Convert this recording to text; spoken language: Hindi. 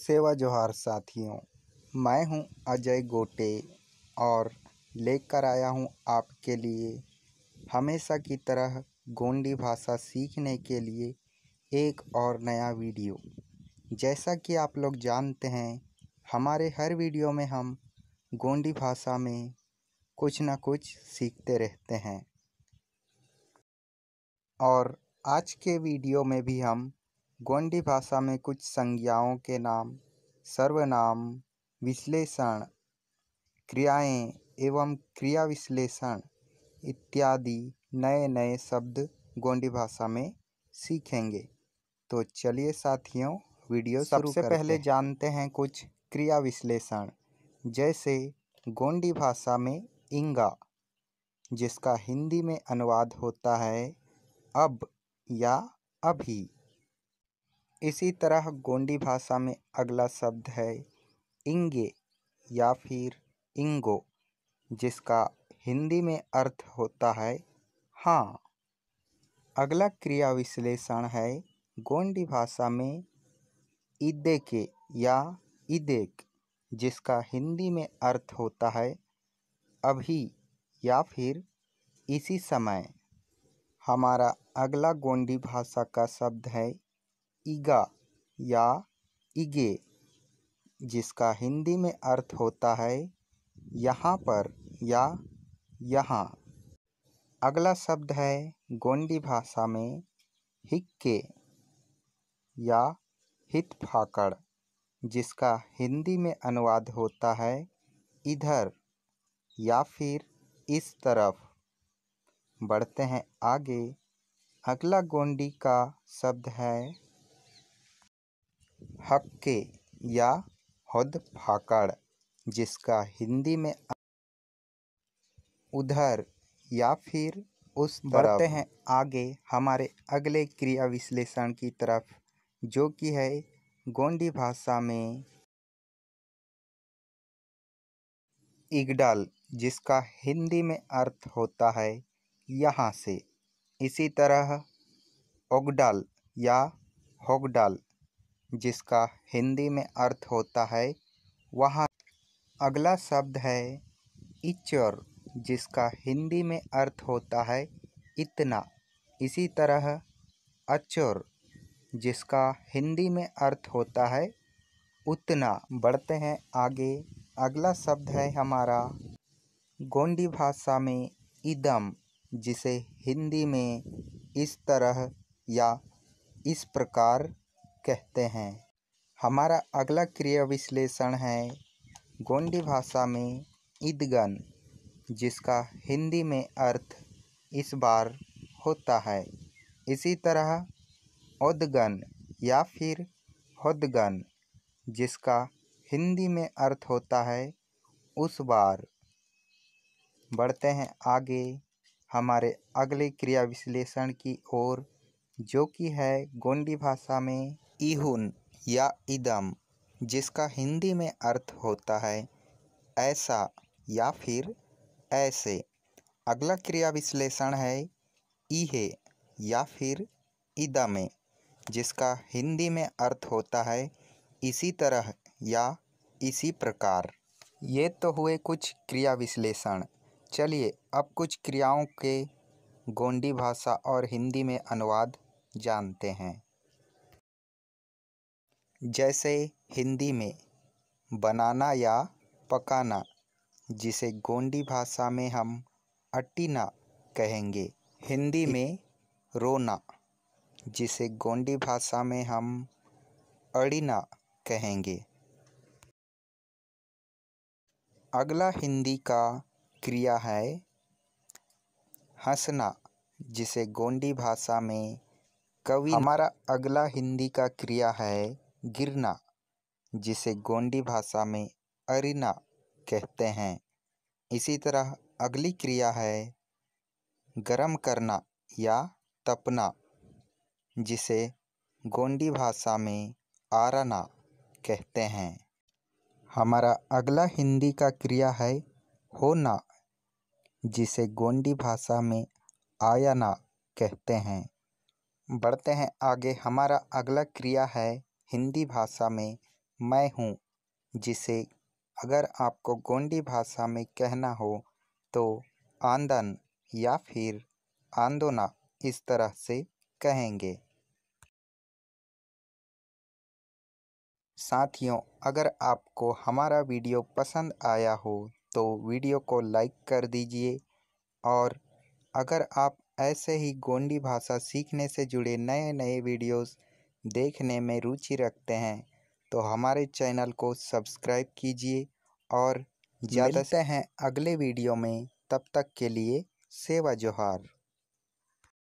सेवा जोहार साथियों मैं हूं अजय गोटे और लेकर आया हूं आपके लिए हमेशा की तरह गोंडी भाषा सीखने के लिए एक और नया वीडियो जैसा कि आप लोग जानते हैं हमारे हर वीडियो में हम गोंडी भाषा में कुछ ना कुछ सीखते रहते हैं और आज के वीडियो में भी हम गोंडी भाषा में कुछ संज्ञाओं के नाम सर्वनाम विश्लेषण क्रियाएँ एवं क्रिया विश्लेषण इत्यादि नए नए शब्द गोंडी भाषा में सीखेंगे तो चलिए साथियों वीडियो सबसे पहले जानते हैं कुछ क्रिया विश्लेषण जैसे गोंडी भाषा में इंगा जिसका हिंदी में अनुवाद होता है अब या अभी इसी तरह गोंडी भाषा में अगला शब्द है इंगे या फिर इंगो जिसका हिंदी में अर्थ होता है हाँ अगला क्रिया विश्लेषण है गोंडी भाषा में के या इदेक जिसका हिंदी में अर्थ होता है अभी या फिर इसी समय हमारा अगला गोंडी भाषा का शब्द है ईगा या ईगे जिसका हिंदी में अर्थ होता है यहाँ पर या यहाँ अगला शब्द है गोंडी भाषा में हिक्के या हित फाकड़ जिसका हिंदी में अनुवाद होता है इधर या फिर इस तरफ बढ़ते हैं आगे अगला गोंडी का शब्द है हक्के या हद फाकड़ जिसका हिंदी में उधर या फिर उस बढ़ते हैं आगे हमारे अगले क्रिया विश्लेषण की तरफ जो कि है गोंडी भाषा में इगडल जिसका हिंदी में अर्थ होता है यहाँ से इसी तरह ओगडल या होगडल जिसका हिंदी में अर्थ होता है वहाँ अगला शब्द है इचर जिसका हिंदी में अर्थ होता है इतना इसी तरह अचर जिसका हिंदी में अर्थ होता है उतना बढ़ते हैं आगे अगला शब्द है हमारा गोंडी भाषा में इदम जिसे हिंदी में इस तरह या इस प्रकार कहते हैं हमारा अगला क्रिया विश्लेषण है गोंडी भाषा में ईदगन जिसका हिंदी में अर्थ इस बार होता है इसी तरह उदगन या फिर हदगन जिसका हिंदी में अर्थ होता है उस बार बढ़ते हैं आगे हमारे अगले क्रिया विश्लेषण की ओर जो कि है गोंडी भाषा में इहुन या इदम जिसका हिंदी में अर्थ होता है ऐसा या फिर ऐसे अगला क्रिया विश्लेषण है इहे या फिर इदमे जिसका हिंदी में अर्थ होता है इसी तरह या इसी प्रकार ये तो हुए कुछ क्रिया विश्लेषण चलिए अब कुछ क्रियाओं के गोंडी भाषा और हिंदी में अनुवाद जानते हैं जैसे हिंदी में बनाना या पकाना जिसे गोंडी भाषा में हम अट्टीना कहेंगे हिंदी में रोना जिसे गोंडी भाषा में हम अड़ीना कहेंगे अगला हिंदी का क्रिया है हंसना जिसे गोंडी भाषा में कवि हमारा अगला हिंदी का क्रिया है गिरना जिसे गोंडी भाषा में अरिना कहते हैं इसी तरह अगली क्रिया है गर्म करना या तपना जिसे गोंडी भाषा में आराना कहते हैं हमारा अगला हिंदी का क्रिया है होना जिसे गोंडी भाषा में आयाना कहते हैं बढ़ते हैं आगे हमारा अगला क्रिया है हिंदी भाषा में मैं हूँ जिसे अगर आपको गोंडी भाषा में कहना हो तो आंदन या फिर आंदोना इस तरह से कहेंगे साथियों अगर आपको हमारा वीडियो पसंद आया हो तो वीडियो को लाइक कर दीजिए और अगर आप ऐसे ही गोंडी भाषा सीखने से जुड़े नए नए वीडियोज़ देखने में रुचि रखते हैं तो हमारे चैनल को सब्सक्राइब कीजिए और ज़्यादा से हैं अगले वीडियो में तब तक के लिए सेवा जोहार